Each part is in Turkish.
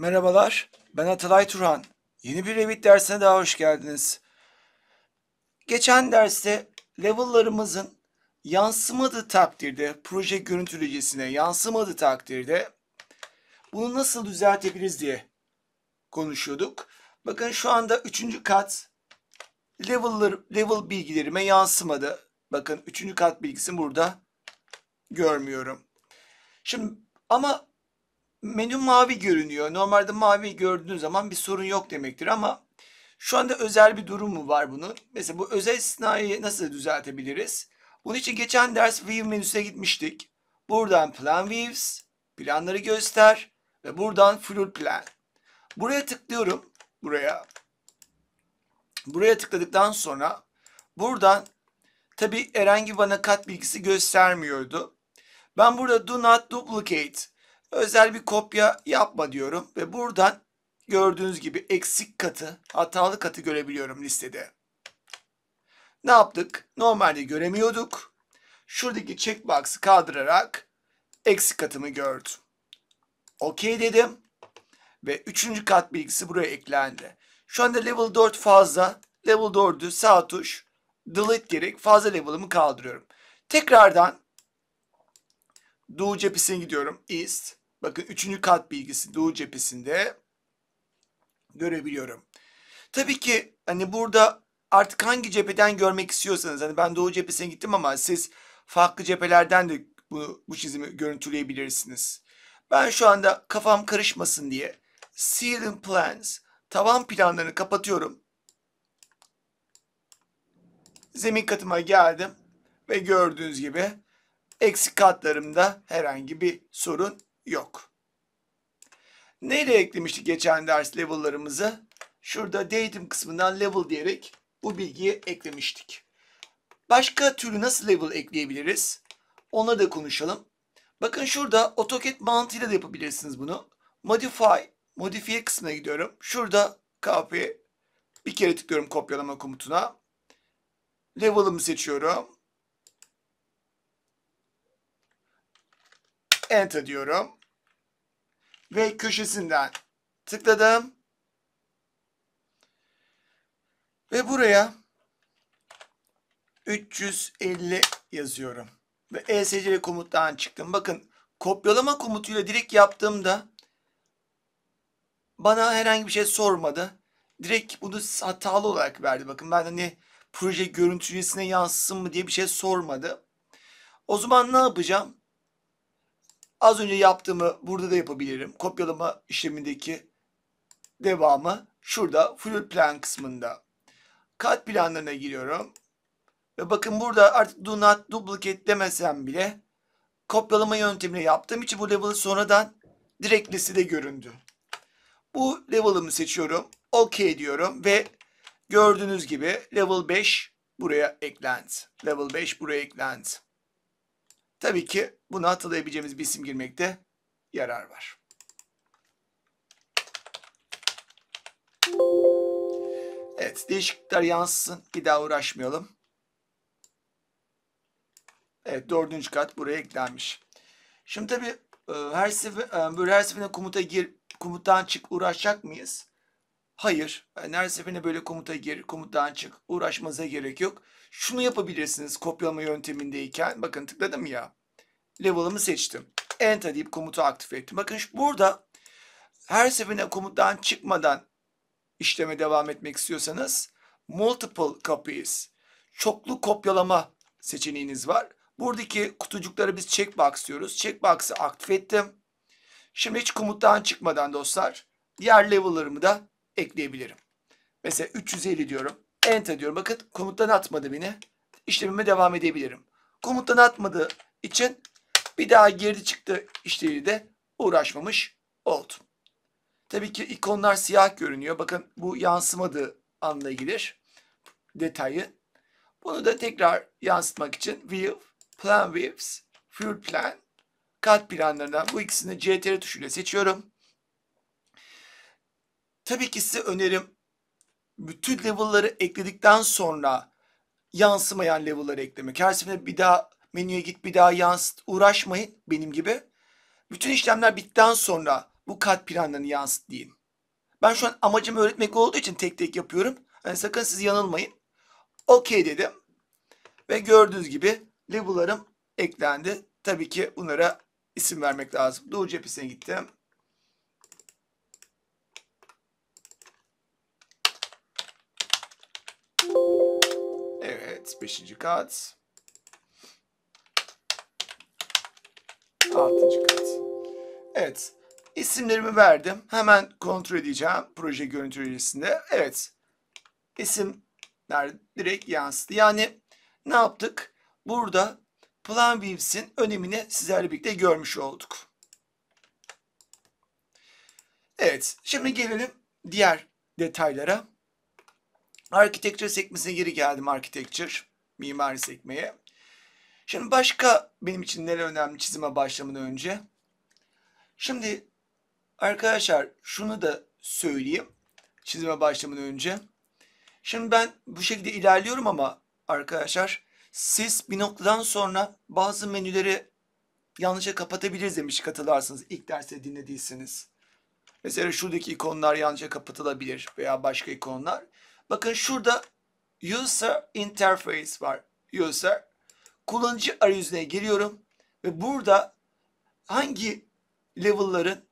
Merhabalar, ben Atalay Turhan. Yeni bir Revit dersine daha hoş geldiniz. Geçen derste level'larımızın yansımadığı takdirde, proje görüntülecesine yansımadığı takdirde bunu nasıl düzeltebiliriz diye konuşuyorduk. Bakın şu anda üçüncü kat level'lar, level bilgilerime yansımadı. Bakın üçüncü kat bilgisini burada görmüyorum. Şimdi ama menü mavi görünüyor. Normalde mavi gördüğün zaman bir sorun yok demektir ama şu anda özel bir durum mu var bunun? Mesela bu özel istisnayı nasıl düzeltebiliriz? Bunun için geçen ders View menüsüne gitmiştik. Buradan Plan Views, planları göster ve buradan Floor Plan. Buraya tıklıyorum. Buraya. Buraya tıkladıktan sonra buradan tabi herhangi bana kat bilgisi göstermiyordu. Ben burada Do Not Duplicate özel bir kopya yapma diyorum ve buradan gördüğünüz gibi eksik katı, hatalı katı görebiliyorum listede. Ne yaptık? Normalde göremiyorduk. Şuradaki checkbox'ı kaldırarak eksik katımı gördüm. OK dedim ve üçüncü kat bilgisi buraya eklendi. Şu anda level 4 fazla. Level 4'ü sağ tuş delete gerek fazla level'ımı kaldırıyorum. Tekrardan do cephesine gidiyorum. East. Bakın üçüncü kat bilgisi Doğu cephesinde görebiliyorum. Tabii ki hani burada artık hangi cepheden görmek istiyorsanız hani ben Doğu cephesine gittim ama siz farklı cephelerden de bu, bu çizimi görüntüleyebilirsiniz. Ben şu anda kafam karışmasın diye ceiling plans tavan planlarını kapatıyorum. Zemin katıma geldim ve gördüğünüz gibi eksik katlarımda herhangi bir sorun yok. Nereye eklemiştik geçen ders level'larımızı? Şurada datum kısmından level diyerek bu bilgiyi eklemiştik. Başka türlü nasıl level ekleyebiliriz? Ona da konuşalım. Bakın şurada AutoCAD mantığıyla da yapabilirsiniz bunu. Modify, modifiye kısmına gidiyorum. Şurada copy, bir kere tıklıyorum kopyalama komutuna. Level'ımı seçiyorum. Enter diyorum ve köşesinden tıkladım. Ve buraya 350 yazıyorum. Ve ESC komuttan çıktım. Bakın kopyalama komutuyla direkt yaptığımda bana herhangi bir şey sormadı. Direkt bunu hatalı olarak verdi. Bakın ben hani proje görüntücüsüne yansısın mı diye bir şey sormadı. O zaman ne yapacağım? Az önce yaptığımı burada da yapabilirim. Kopyalama işlemindeki devamı şurada full plan kısmında. Kat planlarına giriyorum. Ve bakın burada artık do not duplicate demesem bile kopyalama yöntemiyle yaptığım için bu level'ı sonradan direkt listede göründü. Bu level'ımı seçiyorum. OK diyorum ve gördüğünüz gibi level 5 buraya eklendi. Level 5 buraya eklendi. Tabii ki bunu hatırlayabileceğimiz bir isim girmekte yarar var. Evet, değişiklikler yansısın. Bir daha uğraşmayalım. Evet, dördüncü kat buraya eklenmiş. Şimdi tabii e, her sefer, e, böyle her seferinde komuta gir, komutan çık uğraşacak mıyız? Hayır. Yani e, her seferinde böyle komuta gir, komuttan çık. Uğraşmanıza gerek yok. Şunu yapabilirsiniz kopyalama yöntemindeyken. Bakın tıkladım ya. Level'ımı seçtim. Enter deyip komutu aktif ettim. Bakın şu, burada her seferinde komuttan çıkmadan işleme devam etmek istiyorsanız multiple copies, çoklu kopyalama seçeneğiniz var. Buradaki kutucuklara biz checkbox diyoruz. Checkbox'ı aktif ettim. Şimdi hiç komuttan çıkmadan dostlar diğer level'larımı da ekleyebilirim. Mesela 350 diyorum. Enter diyorum. Bakın komuttan atmadı beni. İşlemime devam edebilirim. Komuttan atmadı için bir daha geri çıktı işleriyle de uğraşmamış oldum. Tabii ki ikonlar siyah görünüyor. Bakın bu yansımadı anla gelir detayı. Bunu da tekrar yansıtmak için View, Plan Views, full Plan, Kat planlarından bu ikisini CTR tuşuyla seçiyorum. Tabii ki size önerim bütün level'ları ekledikten sonra yansımayan level'ları eklemek. Her seferinde bir daha menüye git bir daha yansıt uğraşmayın benim gibi. Bütün işlemler bittikten sonra bu kat planlarını yansıt diyeyim. Ben şu an amacım öğretmek olduğu için tek tek yapıyorum. Yani sakın siz yanılmayın. Okey dedim. Ve gördüğünüz gibi level'larım eklendi. Tabii ki bunlara isim vermek lazım. Doğu cephesine gittim. kat, 5. kat. 6. kat. Evet. İsimlerimi verdim. Hemen kontrol edeceğim proje görüntü Evet. İsimler direkt yansıdı. Yani ne yaptık? Burada Plan Views'in önemini sizlerle birlikte görmüş olduk. Evet. Şimdi gelelim diğer detaylara. Architecture sekmesine geri geldim. Architecture, mimari sekmeye. Şimdi başka benim için neler önemli çizime başlamadan önce. Şimdi arkadaşlar şunu da söyleyeyim çizime başlamadan önce. Şimdi ben bu şekilde ilerliyorum ama arkadaşlar siz bir noktadan sonra bazı menüleri yanlışa kapatabiliriz demiş katılarsınız ilk derste dinlediyseniz. Mesela şuradaki ikonlar yanlışa kapatılabilir veya başka ikonlar. Bakın şurada user interface var. User. Kullanıcı arayüzüne giriyorum ve burada hangi level'ların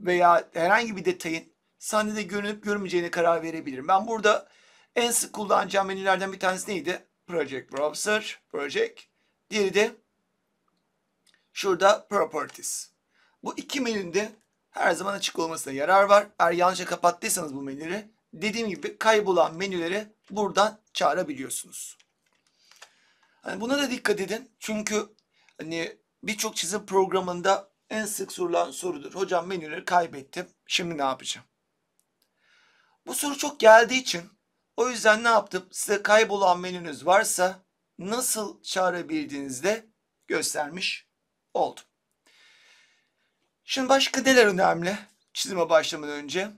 veya herhangi bir detayın sahnede görünüp görünmeyeceğine karar verebilirim. Ben burada en sık kullanacağım menülerden bir tanesi neydi? Project Browser, Project. Diğeri de şurada Properties. Bu iki menünde her zaman açık olmasına yarar var. Eğer yanlışa kapattıysanız bu menüleri dediğim gibi kaybolan menüleri buradan çağırabiliyorsunuz. Hani buna da dikkat edin. Çünkü hani birçok çizim programında en sık sorulan sorudur. Hocam menüleri kaybettim. Şimdi ne yapacağım? Bu soru çok geldiği için o yüzden ne yaptım? Size kaybolan menünüz varsa nasıl çağırabildiğinizde göstermiş oldum. Şimdi başka neler önemli çizime başlamadan önce?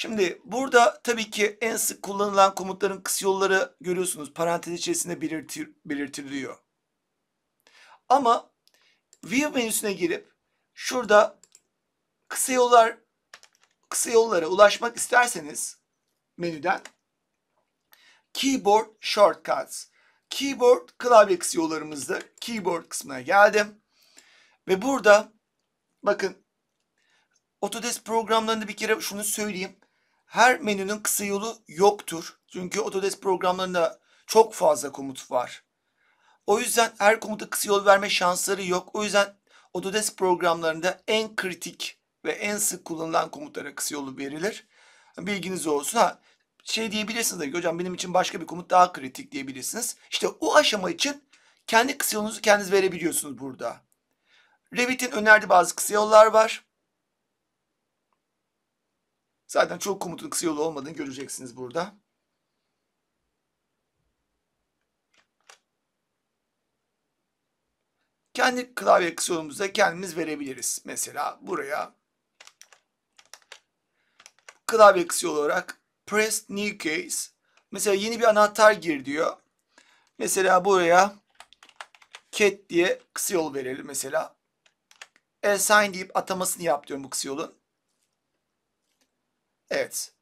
Şimdi burada tabii ki en sık kullanılan komutların kısa yolları görüyorsunuz. Parantez içerisinde belirtir, belirtiliyor. Ama View menüsüne girip şurada kısa yollar kısa yollara ulaşmak isterseniz menüden Keyboard Shortcuts Keyboard klavye kısa yollarımızda Keyboard kısmına geldim. Ve burada bakın Autodesk programlarında bir kere şunu söyleyeyim her menünün kısa yolu yoktur. Çünkü Autodesk programlarında çok fazla komut var. O yüzden her komuta kısa yol verme şansları yok. O yüzden Autodesk programlarında en kritik ve en sık kullanılan komutlara kısa yolu verilir. Bilginiz olsun. Ha, şey diyebilirsiniz de hocam benim için başka bir komut daha kritik diyebilirsiniz. İşte o aşama için kendi kısa yolunuzu kendiniz verebiliyorsunuz burada. Revit'in önerdiği bazı kısa yollar var. Zaten çok komutun kısa yolu olmadığını göreceksiniz burada. Kendi klavye kısa yolumuza kendimiz verebiliriz. Mesela buraya klavye kısa yolu olarak press new case. Mesela yeni bir anahtar gir diyor. Mesela buraya cat diye kısa yol verelim mesela. Assign deyip atamasını yap diyorum bu kısa yolun. Evet.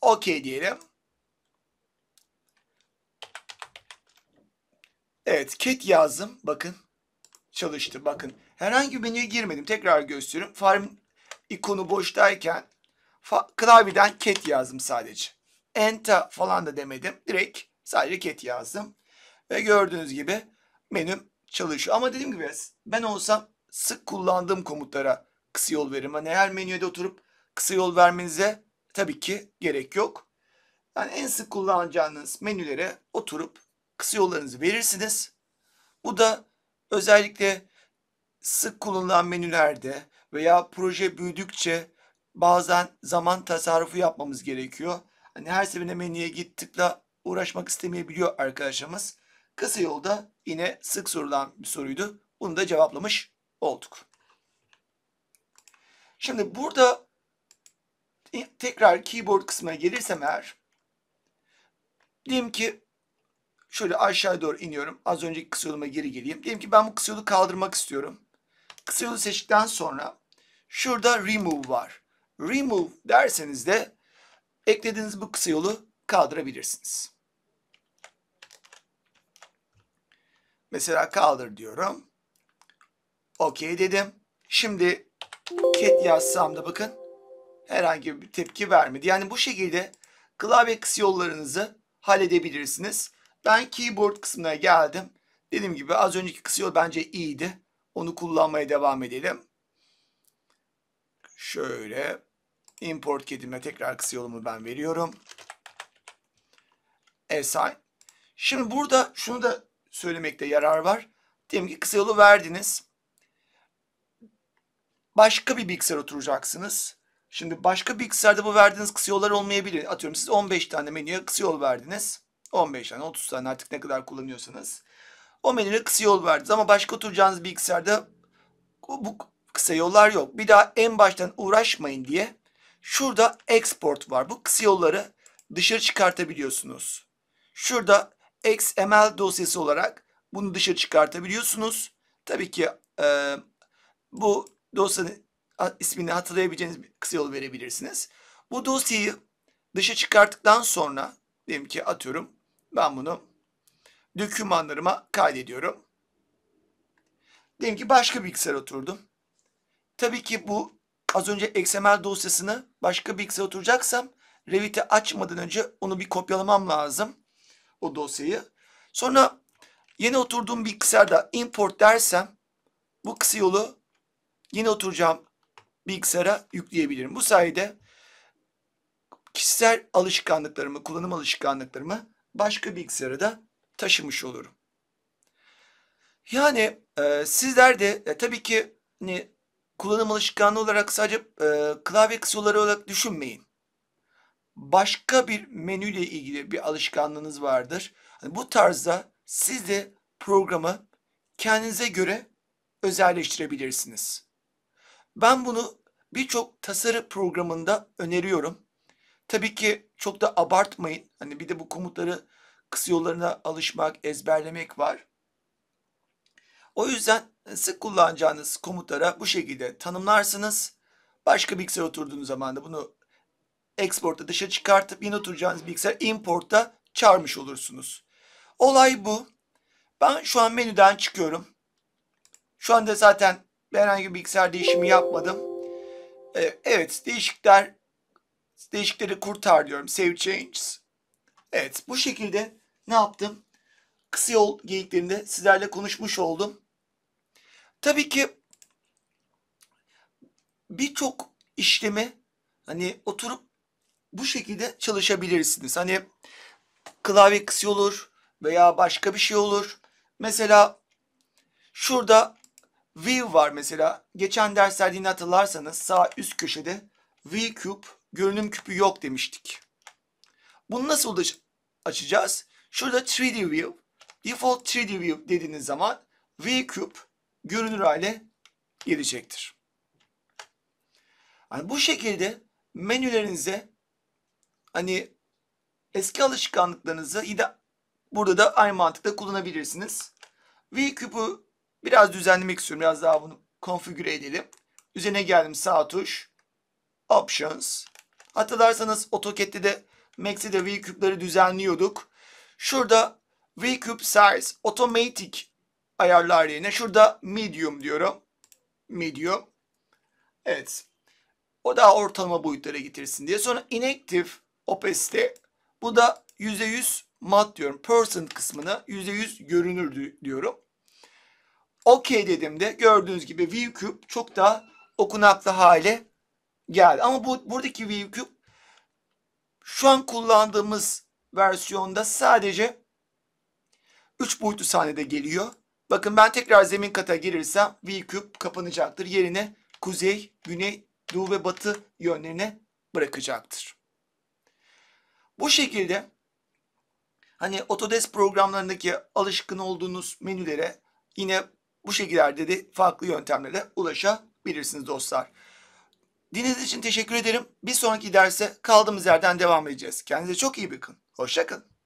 Okey diyelim. Evet, cat yazdım. Bakın. Çalıştı. Bakın. Herhangi bir menüye girmedim. Tekrar gösteriyorum. Farm ikonu boştayken fa klavyeden cat yazdım sadece. Enter falan da demedim. Direkt sadece cat yazdım. Ve gördüğünüz gibi menüm çalışıyor. Ama dediğim gibi ben olsam sık kullandığım komutlara kısa yol veririm. Hani her menüde oturup kısa yol vermenize tabii ki gerek yok. Yani en sık kullanacağınız menülere oturup kısa yollarınızı verirsiniz. Bu da özellikle sık kullanılan menülerde veya proje büyüdükçe bazen zaman tasarrufu yapmamız gerekiyor. Hani her seferinde menüye git tıkla uğraşmak istemeyebiliyor arkadaşımız. Kısa yolda yine sık sorulan bir soruydu. Bunu da cevaplamış olduk. Şimdi burada tekrar keyboard kısmına gelirsem eğer diyelim ki şöyle aşağı doğru iniyorum. Az önceki kısa yoluma geri geleyim. Diyelim ki ben bu kısa yolu kaldırmak istiyorum. Kısa yolu seçtikten sonra şurada remove var. Remove derseniz de eklediğiniz bu kısa yolu kaldırabilirsiniz. Mesela kaldır diyorum. Okey dedim. Şimdi cat yazsam da bakın herhangi bir tepki vermedi. Yani bu şekilde klavye yollarınızı halledebilirsiniz. Ben keyboard kısmına geldim. Dediğim gibi az önceki yol bence iyiydi. Onu kullanmaya devam edelim. Şöyle import kedime tekrar yolumu ben veriyorum. Assign. Şimdi burada şunu da söylemekte yarar var. Diyelim ki kısa yolu verdiniz. Başka bir bilgisayar oturacaksınız. Şimdi başka bilgisayarda bu verdiğiniz kısa yollar olmayabilir. Atıyorum siz 15 tane menüye kısa yol verdiniz. 15 tane 30 tane artık ne kadar kullanıyorsanız. O menüye kısa yol verdiniz ama başka oturacağınız bilgisayarda bu kısa yollar yok. Bir daha en baştan uğraşmayın diye şurada export var. Bu kısa yolları dışarı çıkartabiliyorsunuz. Şurada XML dosyası olarak bunu dışarı çıkartabiliyorsunuz. Tabii ki e, bu dosyanın ismini hatırlayabileceğiniz bir kısa yolu verebilirsiniz. Bu dosyayı dışa çıkarttıktan sonra diyelim ki atıyorum ben bunu dokümanlarıma kaydediyorum. Diyelim ki başka bir bilgisayar oturdum. Tabii ki bu az önce XML dosyasını başka bir bilgisayara oturacaksam Revit'i açmadan önce onu bir kopyalamam lazım. O dosyayı. Sonra yeni oturduğum bilgisayarda import dersem bu kısa yolu yeni oturacağım bilgisayara yükleyebilirim. Bu sayede kişisel alışkanlıklarımı, kullanım alışkanlıklarımı başka bilgisayara da taşımış olurum. Yani e, sizler de e, tabii ki hani, kullanım alışkanlığı olarak sadece e, klavye kısaları olarak düşünmeyin. Başka bir menüyle ilgili bir alışkanlığınız vardır. Yani bu tarzda siz de programı kendinize göre özelleştirebilirsiniz. Ben bunu birçok tasarı programında öneriyorum. Tabii ki çok da abartmayın. Hani bir de bu komutları kısa yollarına alışmak, ezberlemek var. O yüzden e, sık kullanacağınız komutlara bu şekilde tanımlarsınız. Başka bilgisayar oturduğunuz zaman da bunu export'ta dışa çıkartıp yine oturacağınız bilgisayar import'ta çağırmış olursunuz. Olay bu. Ben şu an menüden çıkıyorum. Şu anda zaten herhangi bir bilgisayar değişimi yapmadım. E, evet, değişikler değişikleri kurtar diyorum. Save changes. Evet, bu şekilde ne yaptım? Kısa yol geyiklerinde sizlerle konuşmuş oldum. Tabii ki birçok işlemi hani oturup bu şekilde çalışabilirsiniz. Hani klavye kısa olur veya başka bir şey olur. Mesela şurada View var mesela. Geçen derslerde yine hatırlarsanız sağ üst köşede View küp görünüm küpü yok demiştik. Bunu nasıl açacağız? Şurada 3D View, Default 3D View dediğiniz zaman View küp görünür hale gelecektir. Yani bu şekilde menülerinize hani eski alışkanlıklarınızı yine burada da aynı mantıkla kullanabilirsiniz. V küpü Biraz düzenlemek istiyorum. Biraz daha bunu konfigüre edelim. Üzerine geldim sağ tuş. Options. Hatırlarsanız AutoCAD'de de Max'te de V-Cube'ları düzenliyorduk. Şurada V-Cube Size Automatic ayarlar yerine şurada Medium diyorum. Medium. Evet. O daha ortalama boyutlara getirsin diye. Sonra inactive opacity. Bu da %100 mat diyorum. Person kısmını %100 görünür diyorum okey de gördüğünüz gibi view cube çok daha okunaklı hale geldi. Ama bu buradaki view cube şu an kullandığımız versiyonda sadece 3 boyutlu sahnede geliyor. Bakın ben tekrar zemin kata girirsem view cube kapanacaktır. Yerine kuzey, güney, doğu ve batı yönlerine bırakacaktır. Bu şekilde hani Autodesk programlarındaki alışkın olduğunuz menülere yine bu şekillerde de farklı yöntemlere ulaşabilirsiniz dostlar. Dinlediğiniz için teşekkür ederim. Bir sonraki derse kaldığımız yerden devam edeceğiz. Kendinize çok iyi bakın. Hoşçakalın.